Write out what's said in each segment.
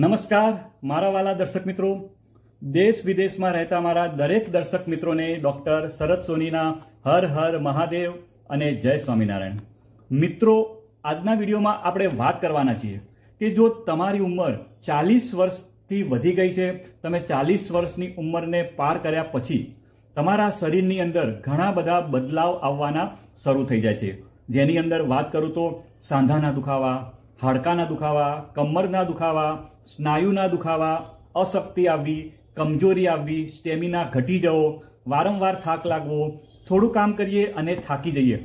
નમસ્કાર મારા વાલા દર્શક મિત્રો દેશ વિદેશમાં રહેતા મારા દરેક દર્શક મિત્રોને ડોક્ટર શરદ સોનીના હર હર મહાદેવ અને જય સ્વામિનારાયણ મિત્રો આજના વિડીયોમાં આપણે વાત કરવાના છીએ કે જો તમારી ઉંમર ચાલીસ વર્ષથી વધી ગઈ છે તમે ચાલીસ વર્ષની ઉંમરને પાર કર્યા પછી તમારા શરીરની અંદર ઘણા બધા બદલાવ આવવાના શરૂ થઈ જાય છે જેની અંદર વાત કરું તો સાંધાના દુખાવા હાડકાના દુખાવા કમરના દુખાવા સ્નાયુના દુખાવા અશક્તિ આવવી કમજોરી આવવી સ્ટેમિના ઘટી જવો વારંવાર થાક લાગવો થોડું કામ કરીએ અને થાકી જઈએ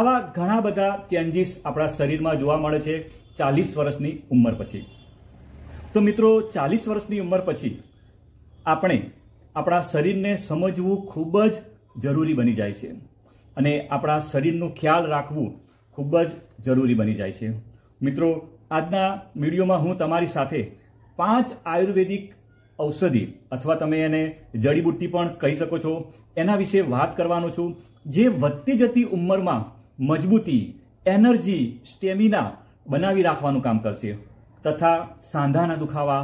આવા ઘણા બધા ચેન્જીસ આપણા શરીરમાં જોવા મળે છે ચાલીસ વર્ષની ઉંમર પછી તો મિત્રો ચાલીસ વર્ષની ઉંમર પછી આપણે આપણા શરીરને સમજવું ખૂબ જ જરૂરી બની જાય છે અને આપણા શરીરનું ખ્યાલ રાખવું ખૂબ જ જરૂરી બની જાય છે મિત્રો આજના વિડીયોમાં હું તમારી સાથે પાંચ આયુર્વેદિક ઔષધિ અથવા તમે એને જડીબુટ્ટી પણ કહી શકો છો એના વિશે વાત કરવાનો છું જે વધતી જતી ઉંમરમાં મજબૂતી એનર્જી સ્ટેમિના બનાવી રાખવાનું કામ કરશે તથા સાંધાના દુખાવા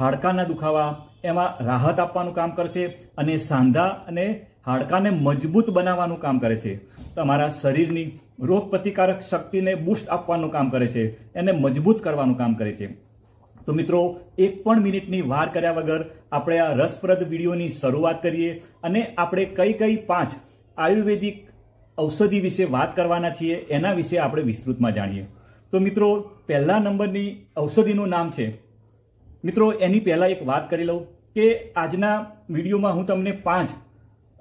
હાડકાના દુખાવા એમાં રાહત આપવાનું કામ કરશે અને સાંધા અને હાડકાને મજબૂત બનાવવાનું કામ કરે છે તમારા શરીરની રોગપ્રતિકારક શક્તિને બૂસ્ટ આપવાનું કામ કરે છે એને મજબૂત કરવાનું કામ કરે છે તો મિત્રો એક પણ મિનિટની વાર કર્યા વગર આપણે આ રસપ્રદ વિડીયોની શરૂઆત કરીએ અને આપણે કઈ કઈ પાંચ આયુર્વેદિક ઔષધિ વિશે વાત કરવાના છીએ એના વિશે આપણે વિસ્તૃતમાં જાણીએ તો મિત્રો પહેલા નંબરની ઔષધિનું નામ છે મિત્રો એની પહેલાં એક વાત કરી લઉં કે આજના વિડીયોમાં હું તમને પાંચ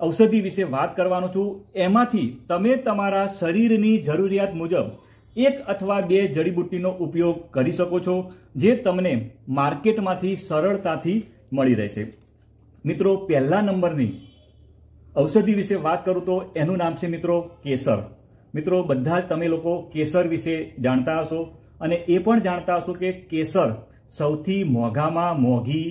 ઔષધિ વિશે વાત કરવાનો છું એમાંથી તમે તમારા શરીરની જરૂરિયાત મુજબ એક અથવા બે જડીબુટ્ટીનો ઉપયોગ કરી શકો છો જે તમને માર્કેટમાંથી સરળતાથી મળી રહેશે મિત્રો પહેલા નંબરની ઔષધિ વિશે વાત કરું તો એનું નામ છે મિત્રો કેસર મિત્રો બધા જ તમે લોકો કેસર વિશે જાણતા હશો અને એ પણ જાણતા હશો કે કેસર સૌથી મોંઘામાં મોંઘી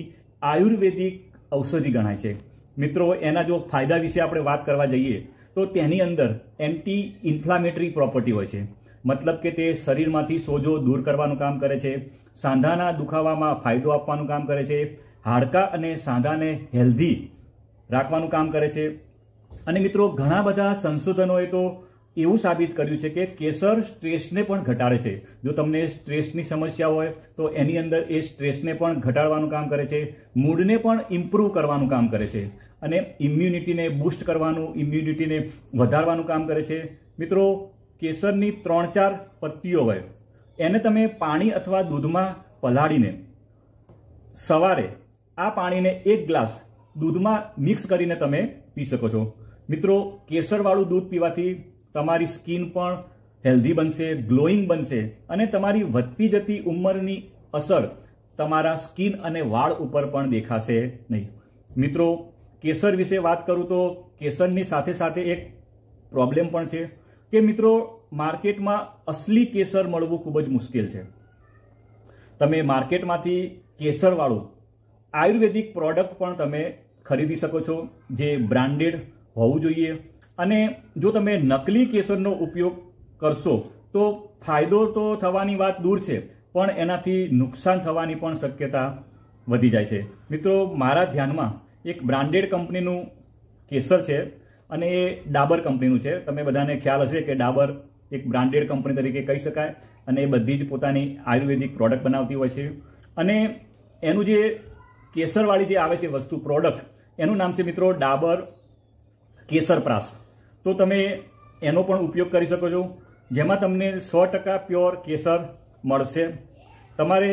આયુર્વેદિક ઔષધિ ગણાય છે મિત્રો એના જો ફાયદા વિશે આપણે વાત કરવા જઈએ તો તેની અંદર એન્ટી ઇન્ફ્લામેટરી પ્રોપર્ટી હોય છે મતલબ કે તે શરીરમાંથી સોજો દૂર કરવાનું કામ કરે છે સાંધાના દુખાવામાં ફાયદો આપવાનું કામ કરે છે હાડકા અને સાંધાને હેલ્ધી રાખવાનું કામ કરે છે અને મિત્રો ઘણા બધા સંશોધનોએ તો એવું સાબિત કર્યું છે કે કેસર સ્ટ્રેસને પણ ઘટાડે છે જો તમને સ્ટ્રેસની સમસ્યા હોય તો એની અંદર એ સ્ટ્રેસને પણ ઘટાડવાનું કામ કરે છે મૂડને પણ ઇમ્પ્રૂવ કરવાનું કામ કરે છે અને ઇમ્યુનિટીને બૂસ્ટ કરવાનું ઇમ્યુનિટીને વધારવાનું કામ કરે છે મિત્રો કેસરની ત્રણ ચાર પત્તીઓ હોય એને તમે પાણી અથવા દૂધમાં પલાળીને સવારે આ પાણીને એક ગ્લાસ દૂધમાં મિક્સ કરીને તમે પી શકો છો મિત્રો કેસરવાળું દૂધ પીવાથી તમારી સ્કિન પણ હેલ્ધી બનશે ગ્લોઈંગ બનશે અને તમારી વધતી જતી ઉંમરની અસર તમારા સ્કિન અને વાળ ઉપર પણ દેખાશે નહીં મિત્રો કેસર વિશે વાત કરું તો કેસરની સાથે સાથે એક પ્રોબ્લેમ પણ છે કે મિત્રો માર્કેટમાં અસલી કેસર મળવું ખૂબ જ મુશ્કેલ છે તમે માર્કેટમાંથી કેસરવાળું આયુર્વેદિક પ્રોડક્ટ પણ તમે ખરીદી શકો છો જે બ્રાન્ડેડ હોવું જોઈએ અને જો તમે નકલી કેસરનો ઉપયોગ કરશો તો ફાયદો તો થવાની વાત દૂર છે પણ એનાથી નુકસાન થવાની પણ શક્યતા વધી જાય છે મિત્રો મારા ધ્યાનમાં એક બ્રાન્ડેડ કંપનીનું કેસર છે અને એ ડાબર કંપનીનું છે તમે બધાને ખ્યાલ હશે કે ડાબર એક બ્રાન્ડેડ કંપની તરીકે કહી શકાય અને એ બધી જ પોતાની આયુર્વેદિક પ્રોડક્ટ બનાવતી હોય છે અને એનું જે કેસરવાળી જે આવે છે વસ્તુ પ્રોડક્ટ એનું નામ છે મિત્રો ડાબર કેસરપ્રાસ તો તમે એનો પણ ઉપયોગ કરી શકો છો જેમાં તમને સો ટકા પ્યોર કેસર મળશે તમારે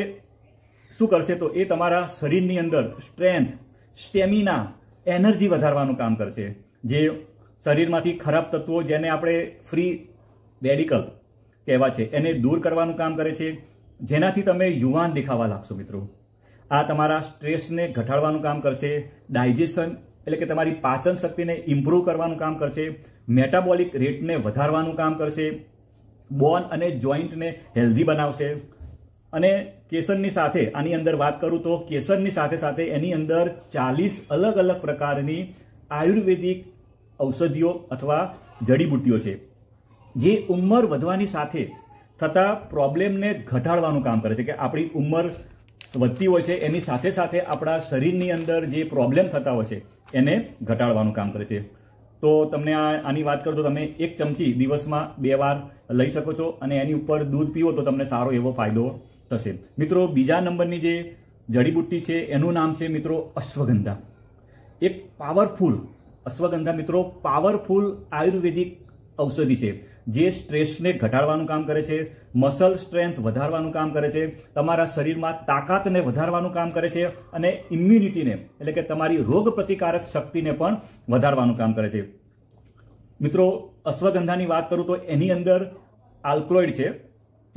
શું કરશે તો એ તમારા શરીરની અંદર સ્ટ્રેન્થ સ્ટેમિના એનર્જી વધારવાનું કામ કરશે જે શરીરમાંથી ખરાબ તત્વો જેને આપણે ફ્રી રેડિકલ કહેવા છે એને દૂર કરવાનું કામ કરે છે જેનાથી તમે યુવાન દેખાવા લાગશો મિત્રો આ તમારા સ્ટ્રેસને ઘટાડવાનું કામ કરશે ડાયજેશન એટલે કે તમારી પાચન શક્તિને ઇમ્પ્રૂવ કરવાનું કામ કરશે મેટાબોલિક રેટને વધારવાનું કામ કરશે બોન અને જોઈન્ટને હેલ્ધી બનાવશે અને કેસરની સાથે આની અંદર વાત કરું તો કેસરની સાથે સાથે એની અંદર ચાલીસ અલગ અલગ પ્રકારની આયુર્વેદિક ઔષધિઓ અથવા જડીબુટ્ટીઓ છે જે ઉંમર વધવાની સાથે થતા પ્રોબ્લેમને ઘટાડવાનું કામ કરે છે કે આપણી ઉંમર વધતી હોય છે એની સાથે સાથે આપણા શરીરની અંદર જે પ્રોબ્લેમ થતા હોય છે એને ઘટાડવાનું કામ કરે છે તો તમને આ આની વાત કરો તો તમે એક ચમચી દિવસમાં બે વાર લઈ શકો છો અને એની ઉપર દૂધ પીવો તો તમને સારો એવો ફાયદો થશે મિત્રો બીજા નંબરની જે જડીબુટ્ટી છે એનું નામ છે મિત્રો અશ્વગંધા એક પાવરફુલ અશ્વગંધા મિત્રો પાવરફુલ આયુર્વેદિક ઔષધિ છે જે સ્ટ્રેસને ઘટાડવાનું કામ કરે છે મસલ સ્ટ્રેન્થ વધારવાનું કામ કરે છે તમારા શરીરમાં તાકાતને વધારવાનું કામ કરે છે અને ઇમ્યુનિટીને એટલે કે તમારી રોગ પ્રતિકારક શક્તિને પણ વધારવાનું કામ કરે છે મિત્રો અશ્વગંધાની વાત કરું તો એની અંદર આલ્ક્લોઇડ છે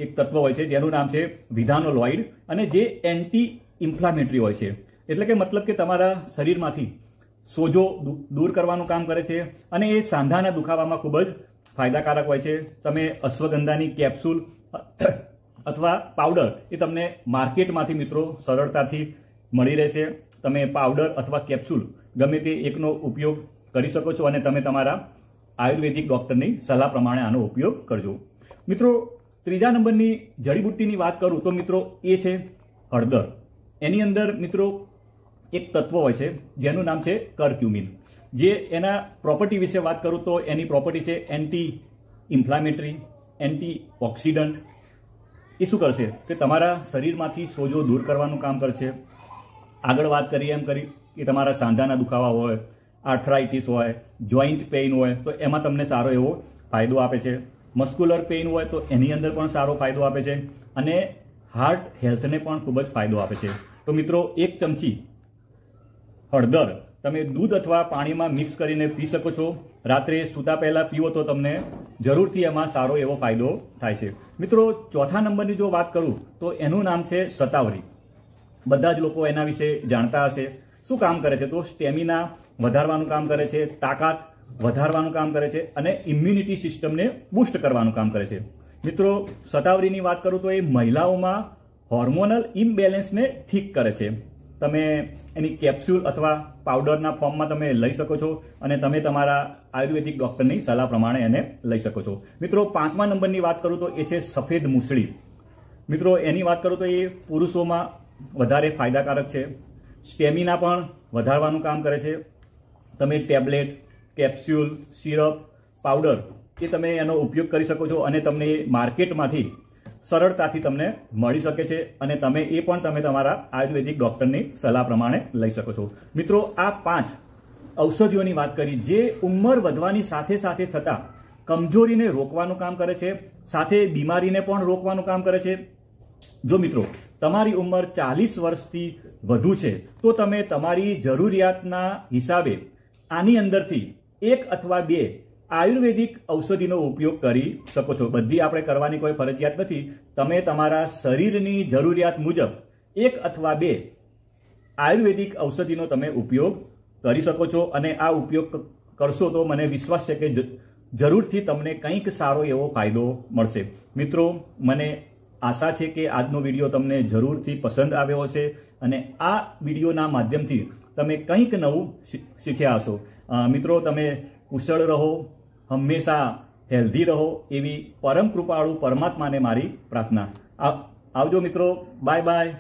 એક તત્વ હોય છે જેનું નામ છે વિધાનોલોઇડ અને જે એન્ટી ઇન્ફ્લામેટરી હોય છે એટલે કે મતલબ કે તમારા શરીરમાંથી સોજો દૂર કરવાનું કામ કરે છે અને એ સાંધાના દુખાવામાં ખૂબ જ ફાયદાકારક હોય છે તમે અશ્વગંધાની કેપ્સ્યુલ અથવા પાવડર એ તમને માર્કેટમાંથી મિત્રો સરળતાથી મળી રહેશે તમે પાવડર અથવા કેપ્સ્યુલ ગમે તે એકનો ઉપયોગ કરી શકો છો અને તમે તમારા આયુર્વેદિક ડૉક્ટરની સલાહ પ્રમાણે આનો ઉપયોગ કરજો મિત્રો ત્રીજા નંબરની જડીબુટ્ટીની વાત કરું તો મિત્રો એ છે હળદર એની અંદર મિત્રો એક તત્વ હોય છે જેનું નામ છે કરક્યુમિન જે એના પ્રોપર્ટી વિશે વાત કરું તો એની પ્રોપર્ટી છે એન્ટી ઇન્ફ્લામેટરી એન્ટી ઓક્સિડન્ટ એ શું કરશે કે તમારા શરીરમાંથી સોજો દૂર કરવાનું કામ કરશે આગળ વાત કરીએ એમ કરી કે તમારા સાંધાના દુખાવા હોય આર્થરાઇટિસ હોય જોઈન્ટ પેઇન હોય તો એમાં તમને સારો એવો ફાયદો આપે છે મસ્ક્યુલર પેઇન હોય તો એની અંદર પણ સારો ફાયદો આપે છે અને હાર્ટ હેલ્થને પણ ખૂબ જ ફાયદો આપે છે તો મિત્રો એક ચમચી હળદર તમે દૂધ અથવા પાણીમાં મિક્સ કરીને પી શકો છો રાત્રે સૂતા પહેલાં પીવો તો તમને જરૂરથી એમાં સારો એવો ફાયદો થાય છે મિત્રો ચોથા નંબરની જો વાત કરું તો એનું નામ છે સતાવરી બધા જ લોકો એના વિશે જાણતા હશે શું કામ કરે છે તો સ્ટેમિના વધારવાનું કામ કરે છે તાકાત વધારવાનું કામ કરે છે અને ઇમ્યુનિટી સિસ્ટમને બૂસ્ટ કરવાનું કામ કરે છે મિત્રો સતાવરીની વાત કરું તો એ મહિલાઓમાં હોર્મોનલ ઇમ્બેલેન્સને ઠીક કરે છે તમે એની કેપ્સ્યુલ અથવા પાવડરના ફોર્મમાં તમે લઈ શકો છો અને તમે તમારા આયુર્વેદિક ડોક્ટરની સલાહ પ્રમાણે એને લઈ શકો છો મિત્રો પાંચમા નંબરની વાત કરું તો એ છે સફેદ મૂસળી મિત્રો એની વાત કરું તો એ પુરુષોમાં વધારે ફાયદાકારક છે સ્ટેમિના પણ વધારવાનું કામ કરે છે તમે ટેબ્લેટ કેપ્સ્યુલ સિરપ પાવડર એ તમે એનો ઉપયોગ કરી શકો છો અને તમને માર્કેટમાંથી સરળતાથી તમને મળી શકે છે અને તમે એ પણ તમે તમારા આયુર્વેદિક ડોક્ટરની સલાહ પ્રમાણે લઈ શકો છો મિત્રો આ પાંચ ઔષધિઓની વાત કરી જે ઉંમર વધવાની સાથે સાથે થતા કમજોરીને રોકવાનું કામ કરે છે સાથે બીમારીને પણ રોકવાનું કામ કરે છે જો મિત્રો તમારી ઉંમર ચાલીસ વર્ષથી વધુ છે તો તમે તમારી જરૂરિયાતના હિસાબે આની અંદરથી એક અથવા બે આયુર્વેદિક ઔષધિનો ઉપયોગ કરી શકો છો બધી આપણે કરવાની કોઈ ફરજિયાત નથી તમે તમારા શરીરની જરૂરિયાત મુજબ એક અથવા બે આયુર્વેદિક ઔષધિનો તમે ઉપયોગ કરી શકો છો અને આ ઉપયોગ કરશો તો મને વિશ્વાસ છે કે જરૂરથી તમને કંઈક સારો એવો ફાયદો મળશે મિત્રો મને આશા છે કે આજનો વિડીયો તમને જરૂરથી પસંદ આવ્યો હશે અને આ વિડીયોના માધ્યમથી તમે કંઈક નવું શીખ્યા હશો મિત્રો તમે કુશળ રહો હંમેશા હેલ્ધી રહો એવી પરમ કૃપાળુ પરમાત્માને મારી પ્રાર્થના આવજો મિત્રો બાય બાય